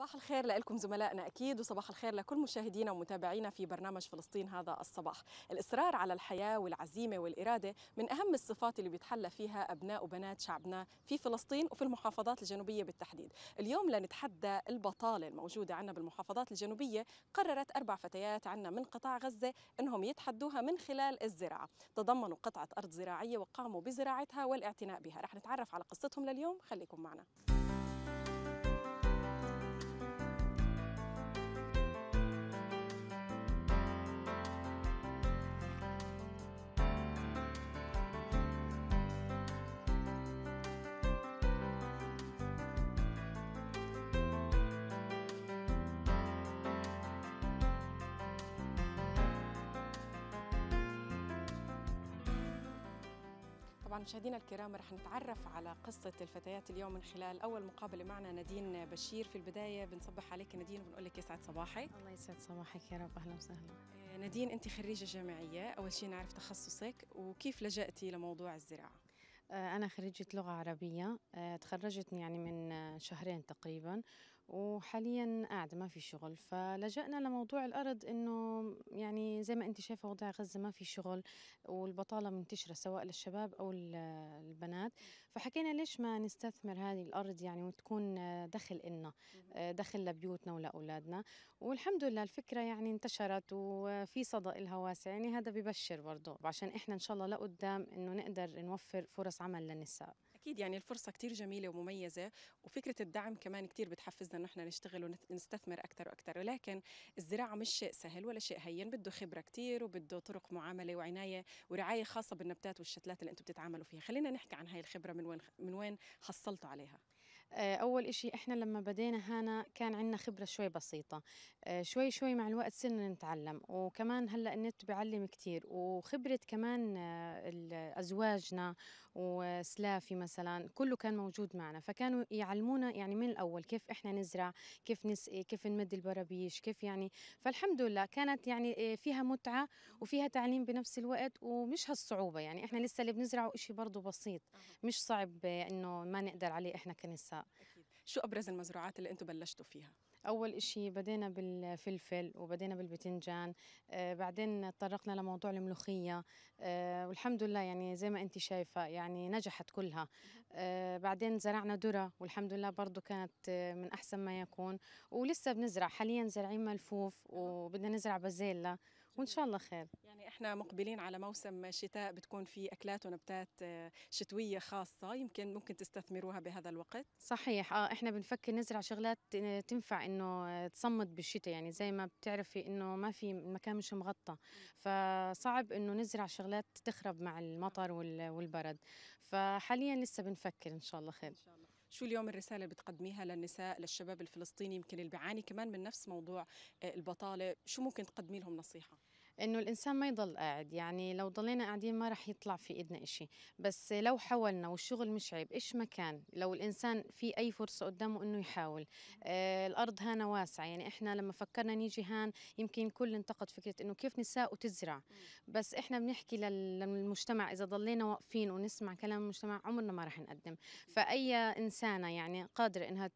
صباح الخير لكم زملائنا اكيد وصباح الخير لكل مشاهدينا ومتابعينا في برنامج فلسطين هذا الصباح. الاصرار على الحياه والعزيمه والاراده من اهم الصفات اللي بيتحلى فيها ابناء وبنات شعبنا في فلسطين وفي المحافظات الجنوبيه بالتحديد. اليوم لنتحدى البطاله الموجوده عندنا بالمحافظات الجنوبيه، قررت اربع فتيات عندنا من قطاع غزه انهم يتحدوها من خلال الزراعه، تضمنوا قطعه ارض زراعيه وقاموا بزراعتها والاعتناء بها، رح نتعرف على قصتهم لليوم، خليكم معنا. طبعا مشاهدينا الكرام رح نتعرف على قصة الفتيات اليوم من خلال أول مقابلة معنا نادين بشير في البداية بنصبح عليك نادين وبنقول لك يسعد صباحك الله يسعد صباحك يا رب أهلا وسهلا آه، نادين أنت خريجة جامعية أول شيء نعرف تخصصك وكيف لجأتي لموضوع الزراعة آه، أنا خريجة لغة عربية آه، تخرجت يعني من شهرين تقريبا وحاليا قاعدة ما في شغل فلجأنا لموضوع الأرض إنه يعني زي ما أنت شايفة وضع غزة ما في شغل والبطالة منتشرة سواء للشباب أو البنات فحكينا ليش ما نستثمر هذه الأرض يعني وتكون دخل إلنا دخل لبيوتنا ولأولادنا والحمد لله الفكرة يعني انتشرت وفي صدى إلها واسع يعني هذا ببشر برضه عشان إحنا إن شاء الله لقدام إنه نقدر نوفر فرص عمل للنساء اكيد يعني الفرصه كثير جميله ومميزه وفكره الدعم كمان كثير بتحفزنا انه احنا نشتغل ونستثمر اكثر واكثر ولكن الزراعه مش شيء سهل ولا شيء هين بده خبره كثير وبده طرق معامله وعنايه ورعايه خاصه بالنباتات والشتلات اللي انتم بتتعاملوا فيها خلينا نحكي عن هاي الخبره من وين من وين حصلتوا عليها آه، أول شيء إحنا لما بدينا هنا كان عندنا خبرة شوي بسيطة آه، شوي شوي مع الوقت صرنا نتعلم وكمان هلأ النت بعلم كثير وخبرة كمان آه، أزواجنا وسلافي مثلا كله كان موجود معنا فكانوا يعلمونا يعني من الأول كيف إحنا نزرع كيف نسقي كيف نمد البرابيش كيف يعني فالحمد لله كانت يعني فيها متعة وفيها تعليم بنفس الوقت ومش هالصعوبة يعني إحنا لسه اللي بنزرعه شيء برضه بسيط مش صعب إنه ما نقدر عليه إحنا كنساء أكيد. شو أبرز المزروعات اللي أنتم بلشتوا فيها؟ أول إشي بدينا بالفلفل وبدينا بالبتنجان آه، بعدين تطرقنا لموضوع الملوخية آه، والحمد لله يعني زي ما أنت شايفة يعني نجحت كلها آه، بعدين زرعنا ذرة والحمد لله برضو كانت من أحسن ما يكون ولسه بنزرع حاليا زرعين ملفوف وبدنا نزرع بازيلا وإن شاء الله خير يعني إحنا مقبلين على موسم شتاء بتكون فيه أكلات ونباتات شتوية خاصة يمكن ممكن تستثمروها بهذا الوقت صحيح آه إحنا بنفكر نزرع شغلات تنفع انه تصمد بالشتاء يعني زي ما بتعرفي انه ما في المكان مش مغطى فصعب انه نزرع شغلات تخرب مع المطر والبرد فحاليا لسه بنفكر ان شاء الله خير ان شاء الله شو اليوم الرسالة اللي بتقدميها للنساء للشباب الفلسطيني يمكن اللي بيعاني كمان من نفس موضوع آه، البطالة شو ممكن تقدمي لهم نصيحة؟ انه الانسان ما يضل قاعد يعني لو ضلينا قاعدين ما رح يطلع في ايدنا إشي بس لو حاولنا والشغل مش عيب إيش ما كان لو الانسان في اي فرصه قدامه انه يحاول آه الارض هنا واسعه يعني احنا لما فكرنا نيجي هان يمكن الكل انتقد فكره انه كيف نساء وتزرع بس احنا بنحكي للمجتمع اذا ضلينا واقفين ونسمع كلام المجتمع عمرنا ما رح نقدم فاي انسانه يعني قادره انها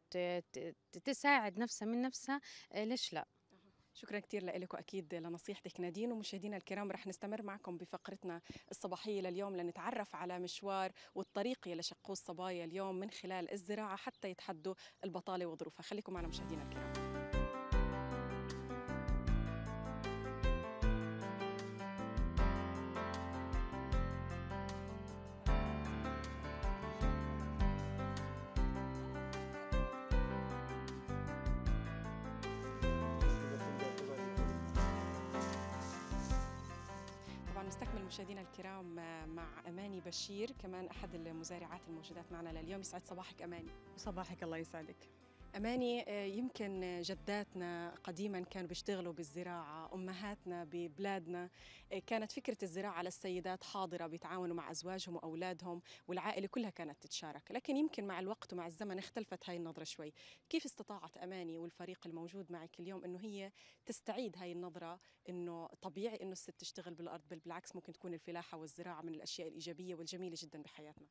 تساعد نفسها من نفسها آه، ليش لا شكرا كثير لكم واكيد لنصيحتك نادين ومشاهدينا الكرام رح نستمر معكم بفقرتنا الصباحيه لليوم لنتعرف على مشوار والطريق يلي شقوه الصبايا اليوم من خلال الزراعه حتى يتحدوا البطاله وظروفها خليكم معنا مشاهدينا الكرام نستكمل مشاهدينا الكرام آه، مع اماني بشير كمان احد المزارعات الموجودات معنا لليوم يسعد صباحك اماني صباحك الله يسعدك أماني آه، يمكن جداتنا قديما كانوا بيشتغلوا بالزراعة أمهاتنا ببلادنا آه، كانت فكرة الزراعة للسيدات حاضرة بيتعاونوا مع أزواجهم وأولادهم والعائلة كلها كانت تتشارك لكن يمكن مع الوقت ومع الزمن اختلفت هاي النظرة شوي كيف استطاعت أماني والفريق الموجود معك اليوم أنه هي تستعيد هاي النظرة أنه طبيعي أنه الست تشتغل بالأرض بل بالعكس ممكن تكون الفلاحة والزراعة من الأشياء الإيجابية والجميلة جدا بحياتنا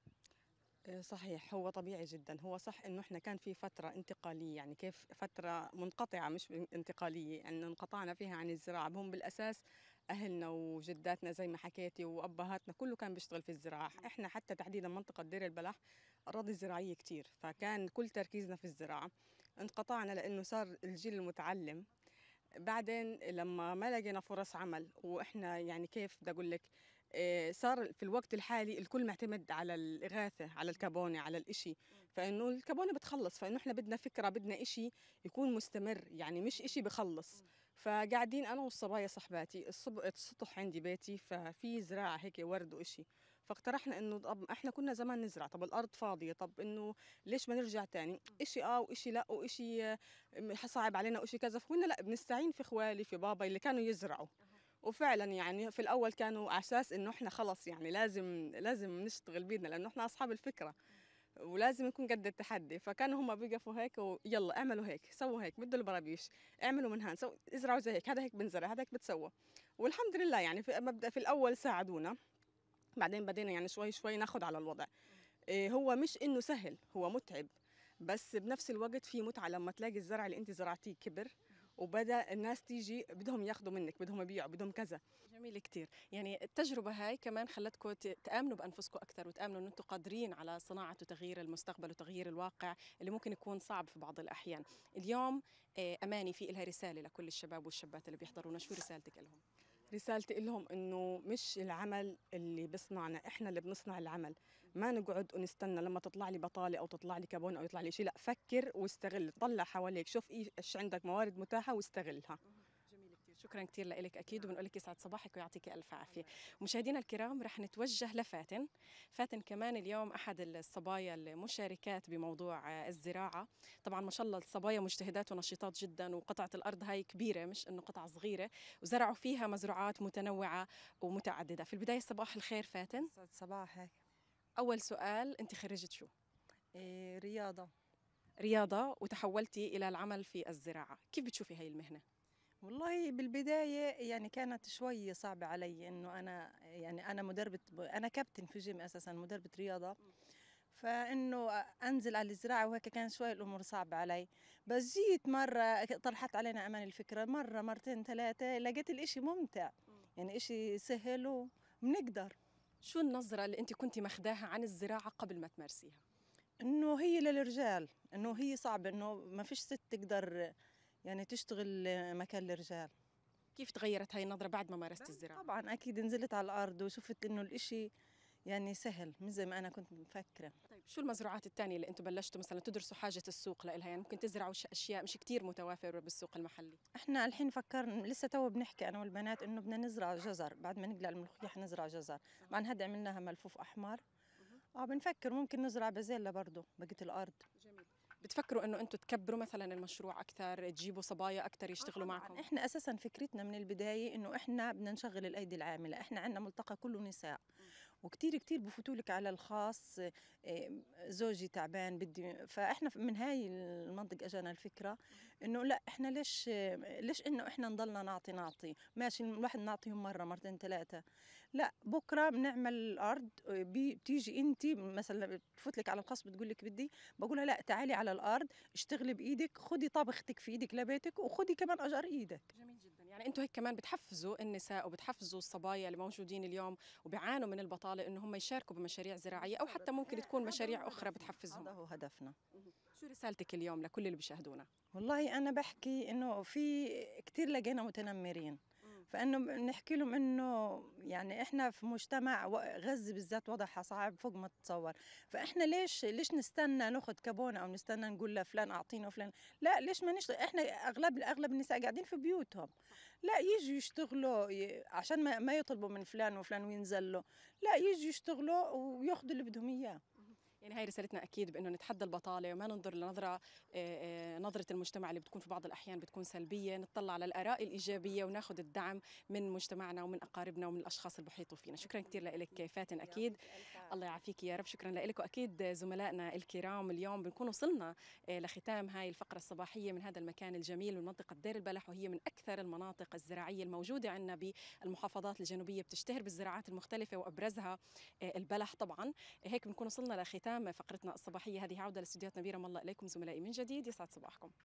آه، صحيح هو طبيعي جدا هو صح انه احنا كان في فتره انتقاليه يعني كيف فتره منقطعه مش انتقاليه ان يعني انقطعنا فيها عن الزراعه هم بالاساس اهلنا وجداتنا زي ما حكيتي وابهاتنا كله كان بيشتغل في الزراعه احنا حتى تحديدا منطقه دير البلح اراضي زراعيه كتير فكان كل تركيزنا في الزراعه انقطعنا لانه صار الجيل المتعلم بعدين لما ما لقينا فرص عمل واحنا يعني كيف بدي اقول لك آه، صار في الوقت الحالي الكل معتمد على الإغاثة على الكابونة على الإشي فإنه الكابونة بتخلص فإنه إحنا بدنا فكرة بدنا إشي يكون مستمر يعني مش إشي بخلص فقاعدين أنا والصبايا صحباتي السطح عندي بيتي ففي زراعة هيك ورد وإشي فاقترحنا انه طب احنا كنا زمان نزرع طب الارض فاضيه طب انه ليش ما نرجع تاني اشي اه واشي لا واشي آه، صعب علينا واشي كذا فقلنا لا بنستعين في خوالي في بابا اللي كانوا يزرعوا وفعلا يعني في الاول كانوا على اساس انه احنا خلص يعني لازم لازم نشتغل بيدنا لانه احنا اصحاب الفكره ولازم نكون قد التحدي فكانوا هم بيقفوا هيك ويلا اعملوا هيك سووا هيك بدوا البرابيش اعملوا من هان ازرعوا زي هيك هذا هيك بنزرع هذا هيك بتسوى والحمد لله يعني في مبدا في الاول ساعدونا بعدين بدينا يعني شوي شوي ناخذ على الوضع إيه، هو مش انه سهل هو متعب بس بنفس الوقت في متعه لما تلاقي الزرع اللي انت زرعتيه كبر وبدا الناس تيجي بدهم ياخذوا منك بدهم يبيعوا بدهم كذا جميل كثير يعني التجربه هاي كمان خلتكم تامنوا بانفسكم اكثر وتامنوا ان انتم قادرين على صناعه وتغيير المستقبل وتغيير الواقع اللي ممكن يكون صعب في بعض الاحيان اليوم آه، اماني في لها رساله لكل الشباب والشابات اللي بيحضرونا شو رسالتك لهم رسالتي لهم انه مش العمل اللي بصنعنا احنا اللي بنصنع العمل ما نقعد ونستنى لما تطلع لي بطاله او تطلع لي كابون او يطلع لي شيء لا فكر واستغل طلع حواليك شوف ايش عندك موارد متاحه واستغلها شكرا كثير لك اكيد نعم. وبنقول لك يسعد صباحك ويعطيك الف عافيه مشاهدينا الكرام رح نتوجه لفاتن فاتن كمان اليوم احد الصبايا المشاركات بموضوع الزراعه طبعا ما شاء الله الصبايا مجتهدات ونشيطات جدا وقطعه الارض هاي كبيره مش انه قطعه صغيره وزرعوا فيها مزروعات متنوعه ومتعدده في البدايه صباح الخير فاتن صباحك اول سؤال انت خرجت شو إيه، رياضه رياضه وتحولتي الى العمل في الزراعه كيف بتشوفي هاي المهنه والله بالبداية يعني كانت شوي صعبة علي إنه أنا يعني أنا مدربة أنا كابتن في جيم أساسا مدربة رياضة فإنه أنزل على الزراعة وهيك كان شوي الأمور صعبة علي بس جيت مرة طرحت علينا أمان الفكرة مرة مرتين ثلاثة لقيت الإشي ممتع يعني إشي سهل وبنقدر شو النظرة اللي أنت كنت مخداها عن الزراعة قبل ما تمارسيها؟ إنه هي للرجال إنه هي صعبة إنه ما فيش ست تقدر يعني تشتغل مكان الرجال كيف تغيرت هاي النظرة بعد ما مارست الزراعة؟ طبعا أكيد نزلت على الأرض وشفت إنه الإشي يعني سهل مش زي ما أنا كنت مفكرة طيب شو المزروعات الثانية اللي أنتم بلشتوا مثلا تدرسوا حاجة السوق لها يعني ممكن تزرعوا أشياء مش كتير متوافرة بالسوق المحلي إحنا الحين فكرنا لسه تو بنحكي أنا والبنات إنه بدنا نزرع جزر بعد ما نقلع الملوخية حنزرع جزر مع هاد عملناها ملفوف أحمر اه بنفكر ممكن نزرع بازيلا برضه بقية الأرض جميل بتفكروا انه انتم تكبروا مثلا المشروع اكثر تجيبوا صبايا اكثر آه، يشتغلوا معكم احنا اساسا فكرتنا من البدايه انه احنا بدنا نشغل الايدي العامله احنا عندنا ملتقى كله نساء وكتير كتير بفوتوا لك على الخاص آه، زوجي تعبان بدي فاحنا من هاي المنطق اجانا الفكره انه لا احنا ليش ليش انه احنا نضلنا نعطي نعطي ماشي الواحد نعطيهم مره مرتين ثلاثه لا بكره بنعمل الارض بتيجي انت مثلا بتفوت لك على الخاص بتقول لك بدي بقولها لا تعالي على الارض اشتغلي بايدك خدي طبختك في ايدك لبيتك وخدي كمان اجر ايدك جميل جدا يعني انتم هيك كمان بتحفزوا النساء وبتحفزوا الصبايا اللي موجودين اليوم وبيعانوا من البطاله ان هم يشاركوا بمشاريع زراعيه او حتى ممكن تكون مشاريع اخرى بتحفزهم هذا هو هدفنا شو رسالتك اليوم لكل اللي بيشاهدونا والله انا بحكي انه في كثير لقينا متنمرين فانه بنحكي لهم انه يعني احنا في مجتمع غزه بالذات وضعها صعب فوق ما تتصور فاحنا ليش ليش نستنى ناخذ كابونه او نستنى نقول لفلان اعطينا فلان لا ليش ما نشتغل احنا اغلب اغلب النساء قاعدين في بيوتهم لا يجوا يشتغلوا عشان ما, يطلبوا من فلان وفلان وينزلوا لا يجوا يشتغلوا وياخذوا اللي بدهم اياه يعني هاي رسالتنا اكيد بانه نتحدى البطاله وما ننظر لنظره آه، آه، نظره المجتمع اللي بتكون في بعض الاحيان بتكون سلبيه نطلع على الاراء الايجابيه وناخذ الدعم من مجتمعنا ومن اقاربنا ومن الاشخاص اللي بحيطوا فينا شكرا كثير لك فاتن اكيد الله يعافيك يا رب شكرا لك واكيد زملائنا الكرام اليوم بنكون وصلنا آه، لختام هاي الفقره الصباحيه من هذا المكان الجميل من منطقه دير البلح وهي من اكثر المناطق الزراعيه الموجوده عندنا بالمحافظات الجنوبيه بتشتهر بالزراعات المختلفه وابرزها البلح طبعا هيك بنكون وصلنا لختام ختام فقرتنا الصباحيه هذه عوده لاستديوهات نبيره الله اليكم زملائي من جديد يسعد صباحكم